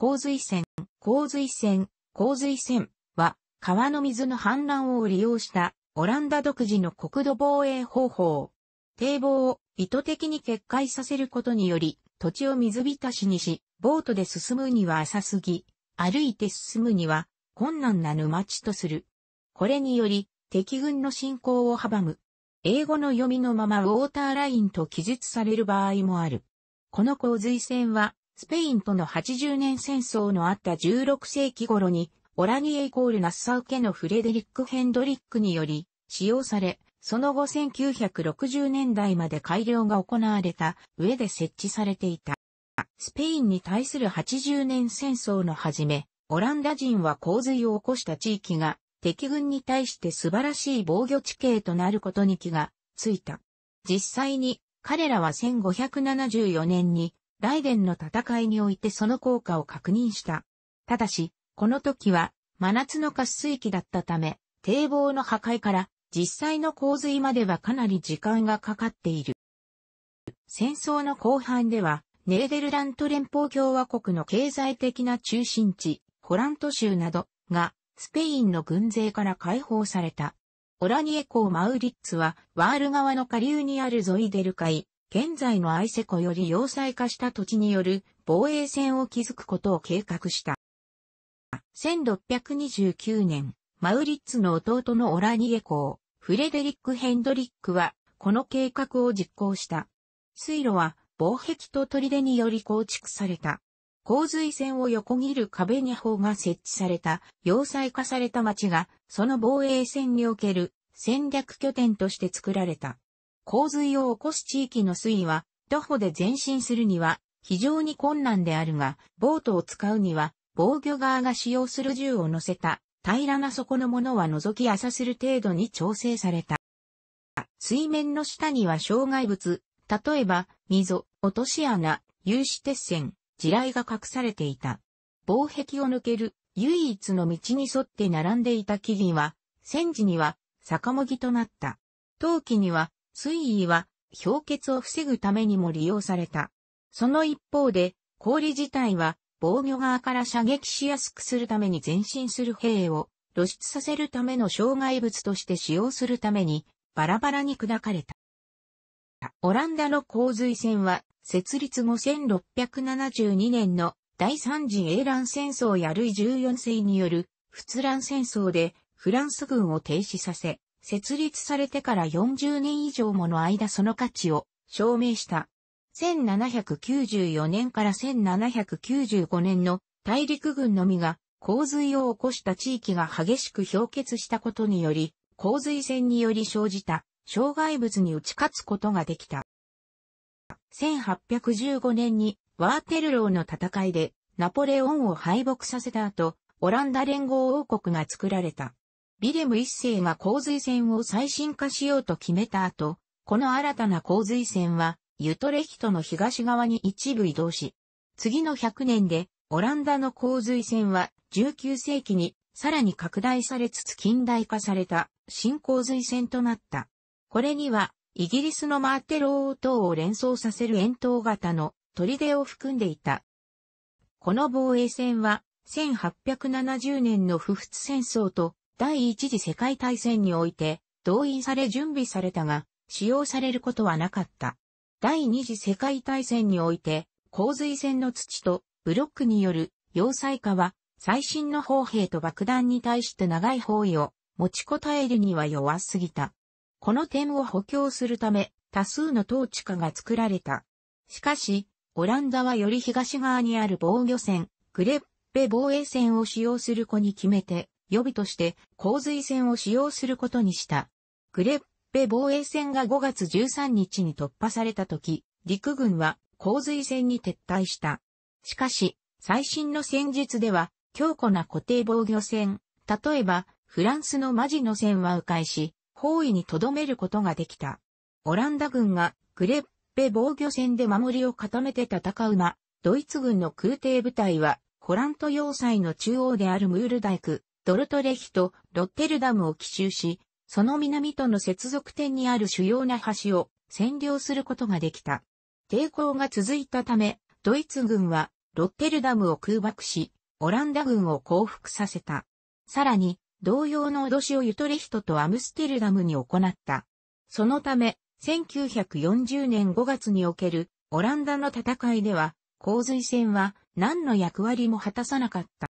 洪水線、洪水線、洪水線は、川の水の氾濫を利用したオランダ独自の国土防衛方法。堤防を意図的に決壊させることにより、土地を水浸しにし、ボートで進むには浅すぎ、歩いて進むには困難な沼地とする。これにより、敵軍の進行を阻む。英語の読みのままウォーターラインと記述される場合もある。この洪水線はスペインとの80年戦争のあった16世紀頃に、オラニエイコールナッサウ家のフレデリック・ヘンドリックにより使用され、その後1960年代まで改良が行われた上で設置されていた。スペインに対する80年戦争の始め、オランダ人は洪水を起こした地域が敵軍に対して素晴らしい防御地形となることに気がついた。実際に彼らは1574年にデンの戦いにおいてその効果を確認した。ただし、この時は真夏の渇水期だったため、堤防の破壊から実際の洪水まではかなり時間がかかっている。戦争の後半では、ネーデルラント連邦共和国の経済的な中心地、ホラント州などがスペインの軍勢から解放された。オラニエコー・マウリッツは、ワール川の下流にあるゾイデル海、現在のアイセコより要塞化した土地による防衛線を築くことを計画した。1629年、マウリッツの弟のオラニエ公、フレデリック・ヘンドリックは、この計画を実行した。水路は、防壁と砦により構築された。洪水線を横切る壁に砲が設置された、要塞化された町が、その防衛線における戦略拠点として作られた。洪水を起こす地域の水位は、徒歩で前進するには非常に困難であるが、ボートを使うには、防御側が使用する銃を乗せた平らな底のものは除き浅する程度に調整された。水面の下には障害物、例えば、溝、落とし穴、有刺鉄線、地雷が隠されていた。防壁を抜ける唯一の道に沿って並んでいた木々は、戦時には、逆もぎとなった。陶器には、水位は氷結を防ぐためにも利用された。その一方で、氷自体は防御側から射撃しやすくするために前進する兵を露出させるための障害物として使用するためにバラバラに砕かれた。オランダの洪水船は設立後1672年の第三次英蘭戦争やる14世による仏乱戦争でフランス軍を停止させ、設立されてから40年以上もの間その価値を証明した。1794年から1795年の大陸軍のみが洪水を起こした地域が激しく氷結したことにより、洪水戦により生じた障害物に打ち勝つことができた。1815年にワーテルローの戦いでナポレオンを敗北させた後、オランダ連合王国が作られた。ビレム一世が洪水船を最新化しようと決めた後、この新たな洪水船は、ユトレヒトの東側に一部移動し、次の100年で、オランダの洪水船は19世紀にさらに拡大されつつ近代化された新洪水船となった。これには、イギリスのマーテロー等を連想させる円筒型の砦を含んでいた。この防衛戦は1870年の不仏戦争と第一次世界大戦において動員され準備されたが、使用されることはなかった。第二次世界大戦において、洪水戦の土とブロックによる要塞化は、最新の砲兵と爆弾に対して長い包囲を持ちこたえるには弱すぎた。この点を補強するため、多数の統治下が作られた。しかし、オランダはより東側にある防御船、グレッペ防衛船を使用する子に決めて、予備として洪水船を使用することにした。グレッペ防衛戦が5月13日に突破された時、陸軍は洪水戦に撤退した。しかし、最新の戦術では、強固な固定防御戦、例えば、フランスのマジの戦は迂回し、包囲に留めることができた。オランダ軍がグレッペ防御戦で守りを固めて戦うな、ドイツ軍の空挺部隊は、ホラント要塞の中央であるムール大区、ドルトレヒト、ロッテルダムを奇襲し、その南との接続点にある主要な橋を占領することができた。抵抗が続いたため、ドイツ軍はロッテルダムを空爆し、オランダ軍を降伏させた。さらに、同様の脅しをユトレヒトとアムステルダムに行った。そのため、1940年5月におけるオランダの戦いでは、洪水戦は何の役割も果たさなかった。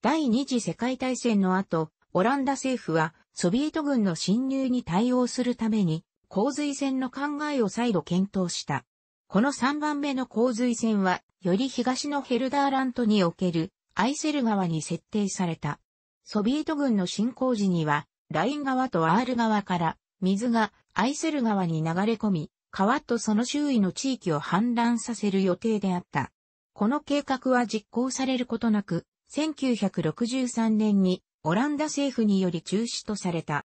第二次世界大戦の後、オランダ政府はソビエト軍の侵入に対応するために、洪水戦の考えを再度検討した。この3番目の洪水戦は、より東のヘルダーラントにおけるアイセル川に設定された。ソビエト軍の侵攻時には、ライン川とアール川から水がアイセル川に流れ込み、川とその周囲の地域を氾濫させる予定であった。この計画は実行されることなく、1963年にオランダ政府により中止とされた。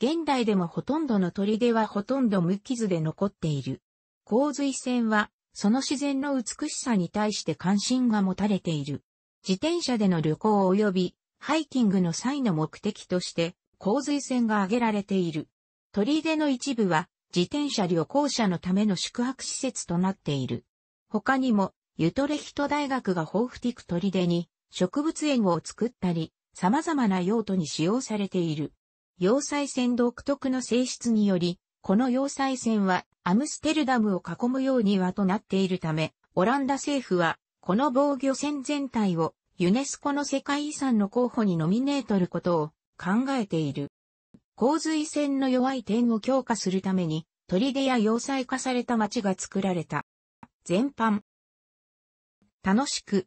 現代でもほとんどの砦はほとんど無傷で残っている。洪水船は、その自然の美しさに対して関心が持たれている。自転車での旅行及びハイキングの際の目的として、洪水船が挙げられている。砦の一部は、自転車旅行者のための宿泊施設となっている。他にも、ユトレヒト大学がホーフティク砦に、植物園を作ったり、様々な用途に使用されている。要塞線独特の性質により、この要塞線はアムステルダムを囲むようにはとなっているため、オランダ政府は、この防御線全体をユネスコの世界遺産の候補にノミネートることを考えている。洪水線の弱い点を強化するために、砦や要塞化された町が作られた。全般。楽しく、